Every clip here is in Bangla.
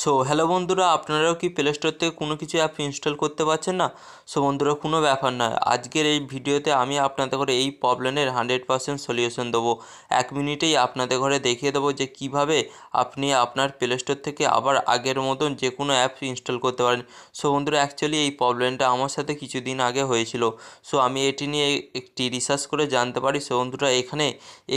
সো হ্যালো বন্ধুরা আপনারাও কি প্লে স্টোর থেকে কোনো কিছু অ্যাপ ইনস্টল করতে পারছেন না সো বন্ধুরা কোনো ব্যাপার না আজকের এই ভিডিওতে আমি আপনাদের ঘরে এই প্রবলেমের হান্ড্রেড পারসেন্ট সলিউশন দেবো এক মিনিটেই আপনাদের ঘরে দেখিয়ে দেবো যে কিভাবে আপনি আপনার প্লে স্টোর থেকে আবার আগের মতন যে কোনো অ্যাপ ইনস্টল করতে পারেন সো বন্ধুরা অ্যাকচুয়ালি এই প্রবলেমটা আমার সাথে কিছুদিন আগে হয়েছিল সো আমি এটি নিয়ে একটি রিসার্চ করে জানতে পারি সো বন্ধুরা এখানে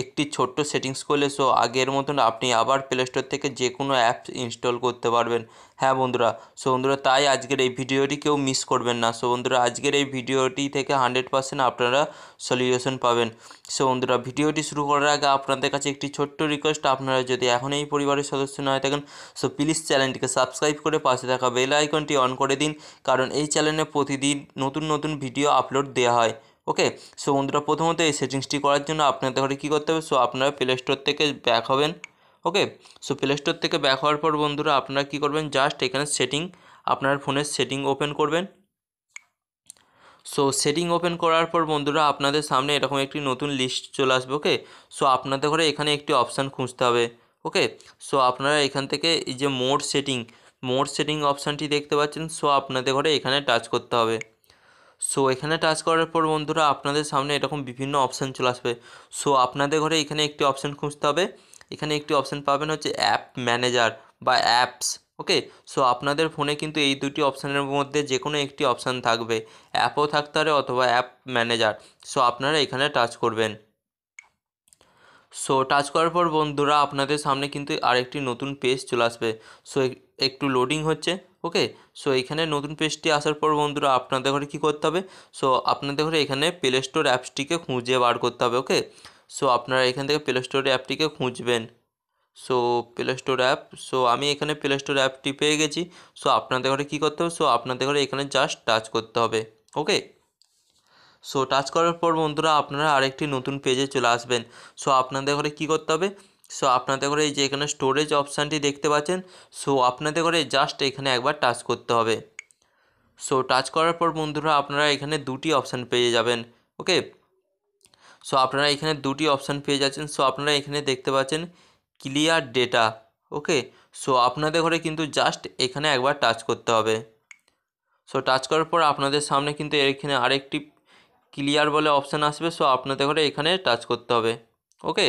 একটি ছোট্ট সেটিংস করলে সো আগের মতন আপনি আবার প্লে স্টোর থেকে যে কোনো অ্যাপ ইনস্টল করতে করতে পারবেন হ্যাঁ বন্ধুরা সো বন্ধুরা তাই আজকের এই ভিডিওটি কেউ মিস করবেন না সো বন্ধুরা আজকের এই ভিডিওটি থেকে হান্ড্রেড পার্সেন্ট আপনারা সলিউশন পাবেন সো বন্ধুরা ভিডিওটি শুরু করার আগে আপনাদের কাছে একটি ছোট্ট রিকোয়েস্ট আপনারা যদি এখন এই পরিবারের সদস্য না হয়ে থাকেন সো প্লিজ চ্যানেলটিকে সাবস্ক্রাইব করে পাশে থাকা বেল আইকনটি অন করে দিন কারণ এই চ্যানেলে প্রতিদিন নতুন নতুন ভিডিও আপলোড দেওয়া হয় ওকে সো বন্ধুরা প্রথমত এই সেটিংসটি করার জন্য আপনাদের ঘরে কী করতে হবে সো আপনারা প্লে স্টোর থেকে ব্যাক হবেন ওকে সো প্লে স্টোর থেকে ব্যাক হওয়ার পর বন্ধুরা আপনারা কী করবেন জাস্ট এখানে সেটিং আপনার ফোনের সেটিং ওপেন করবেন সো সেটিং ওপেন করার পর বন্ধুরা আপনাদের সামনে এরকম একটি নতুন লিস্ট চলে আসবে ওকে সো আপনাদের ঘরে এখানে একটি অপশান খুঁজতে হবে ওকে সো আপনারা এখান থেকে এই যে মোড সেটিং মোড সেটিং অপশানটি দেখতে পাচ্ছেন সো আপনাদের ঘরে এখানে টাচ করতে হবে সো এখানে টাচ করার পর বন্ধুরা আপনাদের সামনে এরকম বিভিন্ন অপশান চলে আসবে সো আপনাদের ঘরে এখানে একটি অপশান খুঁজতে হবে এখানে একটি অপশান পাবেন হচ্ছে অ্যাপ ম্যানেজার বা অ্যাপস ওকে সো আপনাদের ফোনে কিন্তু এই দুটি অপশানের মধ্যে যে কোনো একটি অপশান থাকবে অ্যাপও থাকতে পারে অথবা অ্যাপ ম্যানেজার সো আপনারা এখানে টাচ করবেন সো টাচ করার পর বন্ধুরা আপনাদের সামনে কিন্তু আরেকটি নতুন পেজ চলে আসবে সো একটু লোডিং হচ্ছে ওকে সো এখানে নতুন পেজটি আসার পর বন্ধুরা আপনাদের ঘরে কী করতে হবে সো আপনাদের ঘরে এখানে প্লে স্টোর অ্যাপসটিকে খুঁজে বার করতে হবে ওকে সো আপনারা এখান থেকে প্লে স্টোরে অ্যাপটিকে খুঁজবেন so play store app so আমি এখানে প্লে স্টোর অ্যাপটি পেয়ে গেছি সো আপনাদের ঘরে কী করতে হবে সো আপনাদের ঘরে এখানে জাস্ট টাচ করতে হবে ওকে সো টাচ করার পর বন্ধুরা আপনারা আরেকটি নতুন পেজে চলে আসবেন সো আপনাদের ঘরে কী করতে হবে সো আপনাদের ঘরে এই যে এখানে স্টোরেজ অপশানটি দেখতে পাচ্ছেন সো আপনাদের ঘরে জাস্ট এখানে একবার টাচ করতে হবে সো টাচ করার পর বন্ধুরা আপনারা এখানে দুটি অপশান পেয়ে যাবেন ওকে সো আপনারা এখানে দুটি অপশান পেয়ে যাচ্ছেন সো আপনারা এখানে দেখতে পাচ্ছেন ক্লিয়ার ডেটা ওকে সো আপনাদের ঘরে কিন্তু জাস্ট এখানে একবার টাচ করতে হবে সো টাচ করার পর আপনাদের সামনে কিন্তু এখানে আরেকটি ক্লিয়ার বলে অপশান আসবে সো আপনাদের ঘরে এখানে টাচ করতে হবে ওকে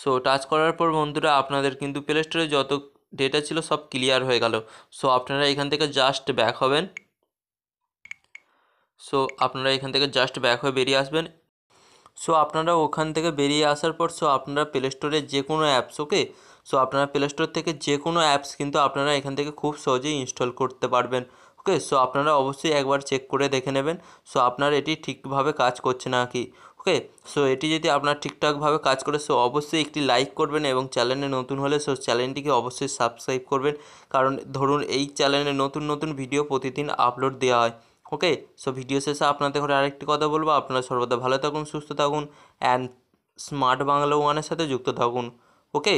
সো টাচ করার পর বন্ধুরা আপনাদের কিন্তু প্লে স্টোরে যত ডেটা ছিল সব ক্লিয়ার হয়ে গেল সো আপনারা এখান থেকে জাস্ট ব্যাক হবেন সো আপনারা এখান থেকে জাস্ট ব্যাক হয়ে বেরিয়ে আসবেন সো আপনারা ওখান থেকে বেরিয়ে আসার পর সো আপনারা প্লে স্টোরে যে কোনো অ্যাপস ওকে সো আপনারা প্লে স্টোর থেকে যে কোনো অ্যাপস কিন্তু আপনারা এখান থেকে খুব সহজেই ইনস্টল করতে পারবেন ওকে সো আপনারা অবশ্যই একবার চেক করে দেখে নেবেন সো আপনার এটি ঠিকভাবে কাজ করছে না কি ওকে সো এটি যদি আপনার ঠিকঠাকভাবে কাজ করে সো অবশ্যই একটি লাইক করবেন এবং চ্যানেলে নতুন হলে সো চ্যানেলটিকে অবশ্যই সাবস্ক্রাইব করবেন কারণ ধরুন এই চ্যানেলে নতুন নতুন ভিডিও প্রতিদিন আপলোড দেওয়া হয় ওকে সো ভিডিও শেষে আপনাদের ঘরে আরেকটি কথা বলবো আপনারা সর্বদা ভালো থাকুন সুস্থ থাকুন অ্যান্ড স্মার্ট বাংলা ওয়ানের সাথে যুক্ত থাকুন ওকে